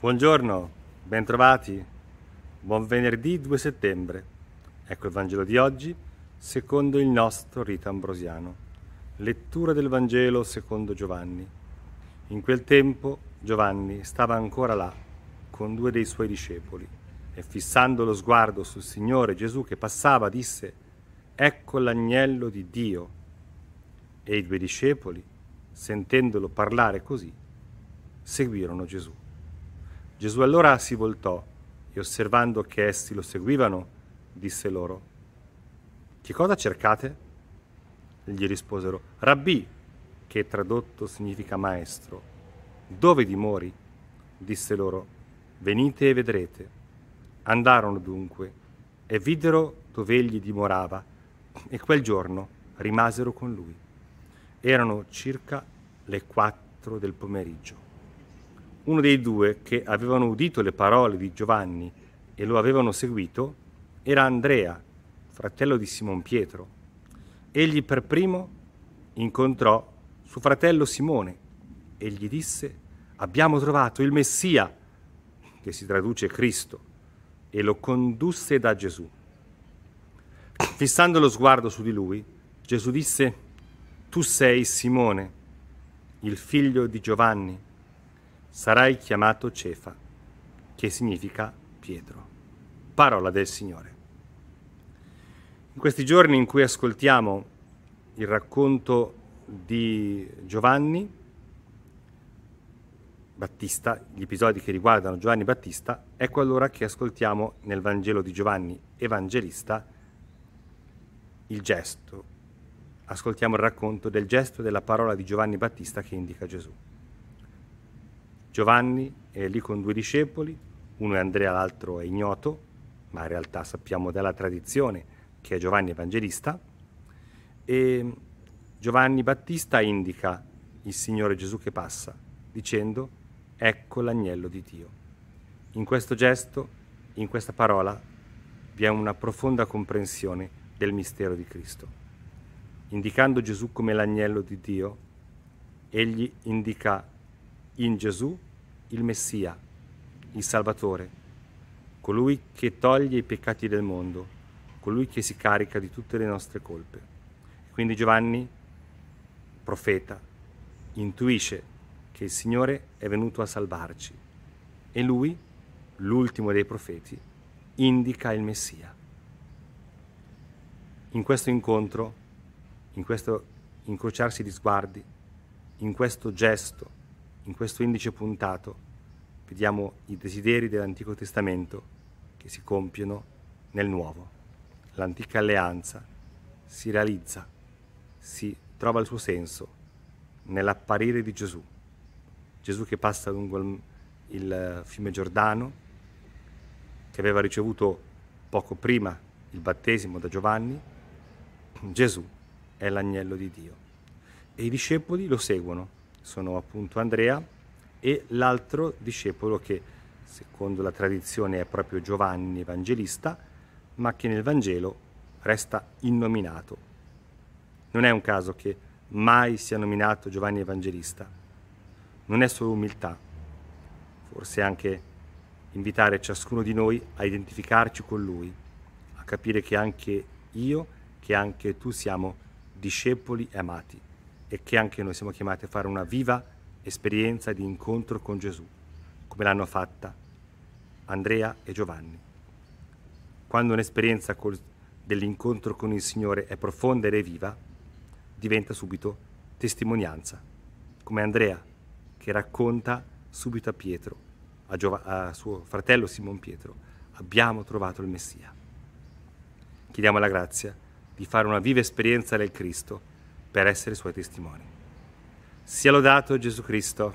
Buongiorno, bentrovati. Buon venerdì 2 settembre. Ecco il Vangelo di oggi, secondo il nostro rito ambrosiano. Lettura del Vangelo secondo Giovanni. In quel tempo Giovanni stava ancora là con due dei suoi discepoli e fissando lo sguardo sul Signore Gesù che passava disse, Ecco l'agnello di Dio. E i due discepoli, sentendolo parlare così, seguirono Gesù. Gesù allora si voltò e osservando che essi lo seguivano, disse loro, Che cosa cercate? Gli risposero, Rabbi, che tradotto significa maestro, dove dimori? Disse loro, Venite e vedrete. Andarono dunque e videro dove egli dimorava e quel giorno rimasero con lui. Erano circa le quattro del pomeriggio uno dei due che avevano udito le parole di Giovanni e lo avevano seguito era Andrea, fratello di Simon Pietro. Egli per primo incontrò suo fratello Simone e gli disse, abbiamo trovato il Messia, che si traduce Cristo, e lo condusse da Gesù. Fissando lo sguardo su di lui, Gesù disse, tu sei Simone, il figlio di Giovanni sarai chiamato Cefa, che significa Pietro. Parola del Signore. In questi giorni in cui ascoltiamo il racconto di Giovanni Battista, gli episodi che riguardano Giovanni Battista, ecco allora che ascoltiamo nel Vangelo di Giovanni Evangelista il gesto. Ascoltiamo il racconto del gesto della parola di Giovanni Battista che indica Gesù. Giovanni è lì con due discepoli, uno è Andrea, l'altro è ignoto, ma in realtà sappiamo dalla tradizione che è Giovanni Evangelista, e Giovanni Battista indica il Signore Gesù che passa, dicendo, ecco l'agnello di Dio. In questo gesto, in questa parola, vi è una profonda comprensione del mistero di Cristo. Indicando Gesù come l'agnello di Dio, egli indica in Gesù il Messia, il Salvatore, colui che toglie i peccati del mondo, colui che si carica di tutte le nostre colpe. Quindi Giovanni, profeta, intuisce che il Signore è venuto a salvarci e lui, l'ultimo dei profeti, indica il Messia. In questo incontro, in questo incrociarsi di sguardi, in questo gesto, in questo indice puntato vediamo i desideri dell'Antico Testamento che si compiono nel Nuovo. L'antica alleanza si realizza, si trova il suo senso nell'apparire di Gesù. Gesù che passa lungo il fiume Giordano, che aveva ricevuto poco prima il battesimo da Giovanni, Gesù è l'agnello di Dio. E i discepoli lo seguono sono appunto Andrea e l'altro discepolo che secondo la tradizione è proprio Giovanni Evangelista, ma che nel Vangelo resta innominato. Non è un caso che mai sia nominato Giovanni Evangelista. Non è solo umiltà, forse anche invitare ciascuno di noi a identificarci con lui, a capire che anche io, che anche tu siamo discepoli e amati e che anche noi siamo chiamati a fare una viva esperienza di incontro con Gesù, come l'hanno fatta Andrea e Giovanni. Quando un'esperienza dell'incontro con il Signore è profonda e viva, diventa subito testimonianza, come Andrea che racconta subito a Pietro, a, Giov- a suo fratello Simon Pietro, abbiamo trovato il Messia. Chiediamo la grazia di fare una viva esperienza del Cristo per essere suoi testimoni. Sia lodato Gesù Cristo.